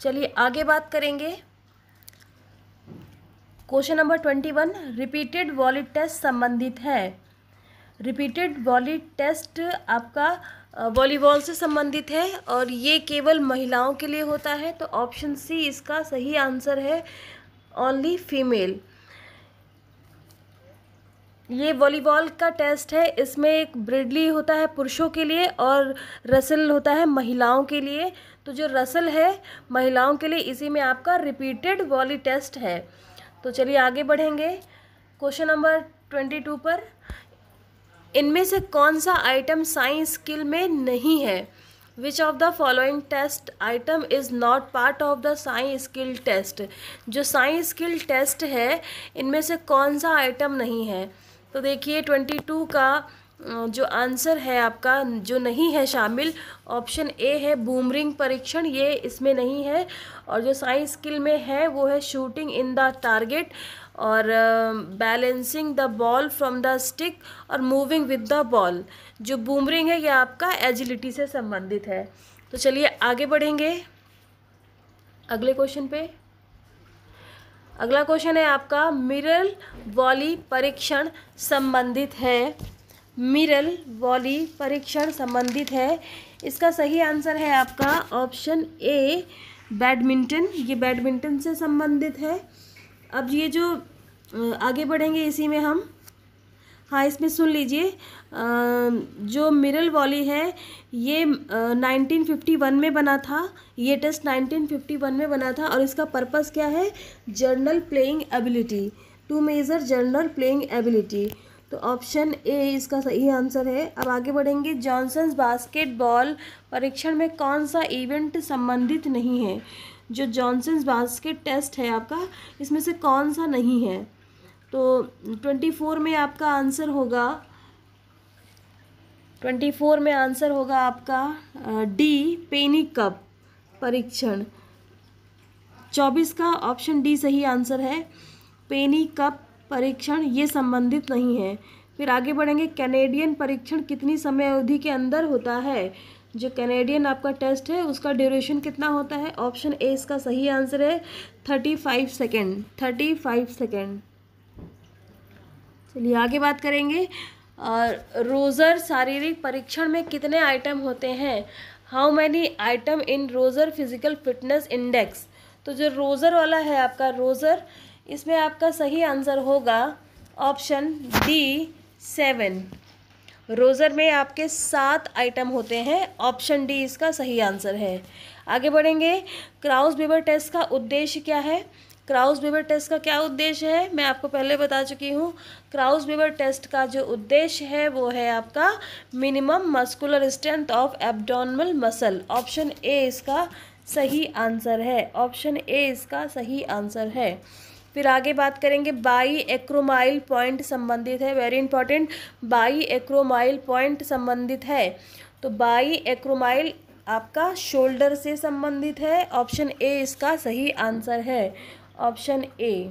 चलिए आगे बात करेंगे question number twenty one repeated volley test संबंधित है रिपीटेड वॉलेट टेस्ट आपका वॉलीबॉल से संबंधित है और ये केवल महिलाओं के लिए होता है तो ऑप्शन सी इसका सही आंसर है ओनली फीमेल ये वॉलीबॉल का टेस्ट है इसमें एक ब्रिडली होता है पुरुषों के लिए और रसल होता है महिलाओं के लिए तो जो रसल है महिलाओं के लिए इसी में आपका रिपीटेड वॉली टेस्ट है तो चलिए आगे बढ़ेंगे क्वेश्चन नंबर ट्वेंटी टू पर इनमें से कौन सा आइटम साइंस स्किल में नहीं है which of the following test item is not part of the science skill test जो साइंस स्किल टेस्ट है इनमें से कौन सा आइटम नहीं है तो देखिए ट्वेंटी टू का जो आंसर है आपका जो नहीं है शामिल ऑप्शन ए है बूमरिंग परीक्षण ये इसमें नहीं है और जो साइंस स्किल में है वो है शूटिंग इन द टारगेट और balancing the ball from the stick और मूविंग विद द बॉल जो बूमरिंग है ये आपका एजिलिटी से संबंधित है तो चलिए आगे बढ़ेंगे अगले क्वेश्चन पे अगला क्वेश्चन है आपका मिरल वॉली परीक्षण संबंधित है मिरल वॉली परीक्षण संबंधित है इसका सही आंसर है आपका ऑप्शन ए बैडमिंटन ये बैडमिंटन से संबंधित है अब ये जो आगे बढ़ेंगे इसी में हम हाँ इसमें सुन लीजिए जो मिरल वॉली है ये नाइनटीन फिफ्टी वन में बना था ये टेस्ट नाइनटीन फिफ्टी वन में बना था और इसका पर्पस क्या है general playing ability to measure general playing ability तो ऑप्शन ए इसका सही आंसर है अब आगे बढ़ेंगे जॉनसन्स बास्केटबॉल परीक्षण में कौन सा इवेंट संबंधित नहीं है जो जॉनसन्स बास्केट टेस्ट है आपका इसमें से कौन सा नहीं है तो ट्वेंटी फोर में आपका आंसर होगा ट्वेंटी फोर में आंसर होगा आपका डी पेनी कप परीक्षण चौबीस का ऑप्शन डी सही आंसर है पेनी कप परीक्षण ये संबंधित नहीं है फिर आगे बढ़ेंगे कैनेडियन परीक्षण कितनी समय अवधि के अंदर होता है जो कैनेडियन आपका टेस्ट है उसका ड्यूरेशन कितना होता है ऑप्शन ए इसका सही आंसर है thirty five second thirty five second चलिए आगे बात करेंगे रोज़र शारीरिक परीक्षण में कितने आइटम होते हैं how many item in Rogers physical fitness index तो जो रोज़र वाला है आपका रोज़र इसमें आपका सही आंसर होगा ऑप्शन डी सेवन रोज़र में आपके सात आइटम होते हैं ऑप्शन डी इसका सही आंसर है आगे बढ़ेंगे क्राउस बेबर टेस्ट का उद्देश्य क्या है क्राउस बेबर टेस्ट का क्या उद्देश्य है मैं आपको पहले बता चुकी हूँ क्राउस बेबर टेस्ट का जो उद्देश्य है वो है आपका minimum muscular strength of abdominal muscle option A इसका सही आंसर है ऑप्शन ए इसका सही आंसर है फिर आगे बात करेंगे बाई एक्रोमाइल पॉइंट संबंधित है very important by acromial point संबंधित है तो बाई एक्रोमाइल आपका शोल्डर से संबंधित है ऑप्शन ए इसका सही आंसर है ऑप्शन ए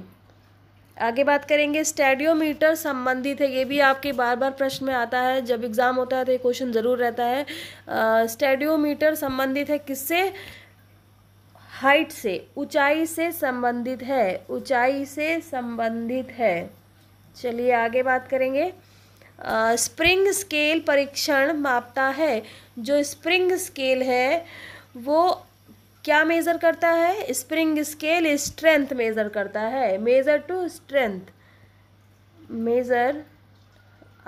आगे बात करेंगे स्टेडियोमीटर संबंधित है ये भी आपके बार बार प्रश्न में आता है जब एग्ज़ाम होता है तो ये क्वेश्चन ज़रूर रहता है स्टेडियोमीटर संबंधित है किससे हाइट से ऊंचाई से संबंधित है ऊंचाई से संबंधित है चलिए आगे बात करेंगे स्प्रिंग स्केल परीक्षण मापता है जो स्प्रिंग स्केल है वो क्या मेज़र करता है स्प्रिंग स्केल स्ट्रेंथ मेज़र करता है मेज़र टू स्ट्रेंथ मेज़र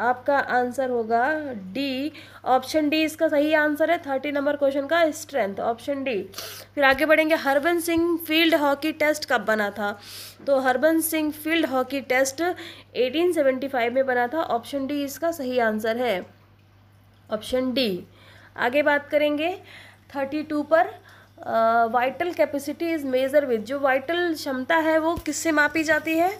आपका आंसर होगा डी ऑप्शन डी इसका सही आंसर है थर्टी नंबर क्वेश्चन का स्ट्रेंथ ऑप्शन डी फिर आगे बढ़ेंगे Harban Singh field hockey test कब बना था तो Harban Singh field hockey test 1875 में बना था ऑप्शन डी इसका सही आंसर है ऑप्शन डी आगे बात करेंगे थर्टी टू पर vital capacity is measure with जो वाइटल क्षमता है वो किससे मापी जाती है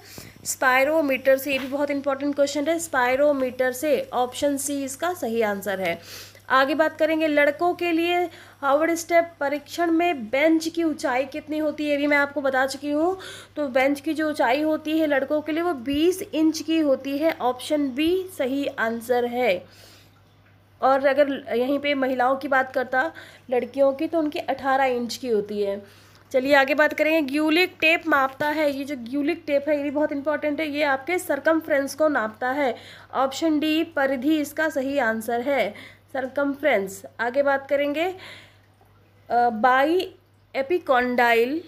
स्पायरोमीटर से ये भी बहुत इंपॉर्टेंट क्वेश्चन है स्पायरोमीटर से ऑप्शन सी इसका सही आंसर है आगे बात करेंगे लड़कों के लिए हार्वर्ड स्टेप परीक्षण में बेंच की ऊंचाई कितनी होती है ये भी मैं आपको बता चुकी हूँ तो बेंच की जो ऊंचाई होती है लड़कों के लिए वो 20 इंच की होती है ऑप्शन बी सही आंसर है और अगर यहीं पे महिलाओं की बात करता लड़कियों की तो उनकी अठारह इंच की होती है चलिए आगे बात करेंगे ग्यूलिक टेप मापता है ये जो ग्यूलिक टेप है ये भी बहुत इंपॉर्टेंट है ये आपके सरकम को नापता है ऑप्शन डी परिधि इसका सही आंसर है सरकम आगे बात करेंगे बाई एपिकॉन्डाइल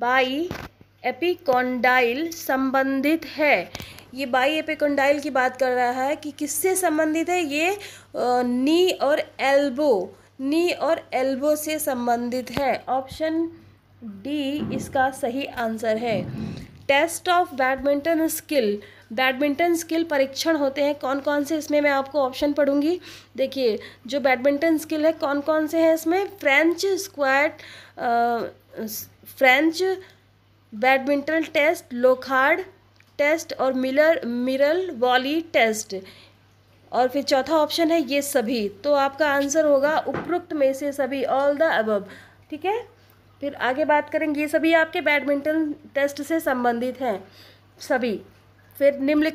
बाई एपिकोंडाइल संबंधित है ये बाई एपिकोंडाइल की बात कर रहा है कि किससे संबंधित है ये नी और एल्बो नी और एल्बो से संबंधित है ऑप्शन डी इसका सही आंसर है test of badminton skill badminton skill परीक्षण होते हैं कौन कौन से इसमें मैं आपको ऑप्शन पढ़ूंगी देखिए जो बैडमिंटन स्किल है कौन कौन से हैं इसमें French squad French badminton test Lockhart test और मिलर मिरल वॉली टेस्ट और फिर चौथा ऑप्शन है ये सभी तो आपका आंसर होगा उपरोक्त में से सभी ऑल द अबब ठीक है फिर आगे बात करेंगे ये सभी आपके बैडमिंटन टेस्ट से संबंधित हैं सभी फिर निम्नलिखित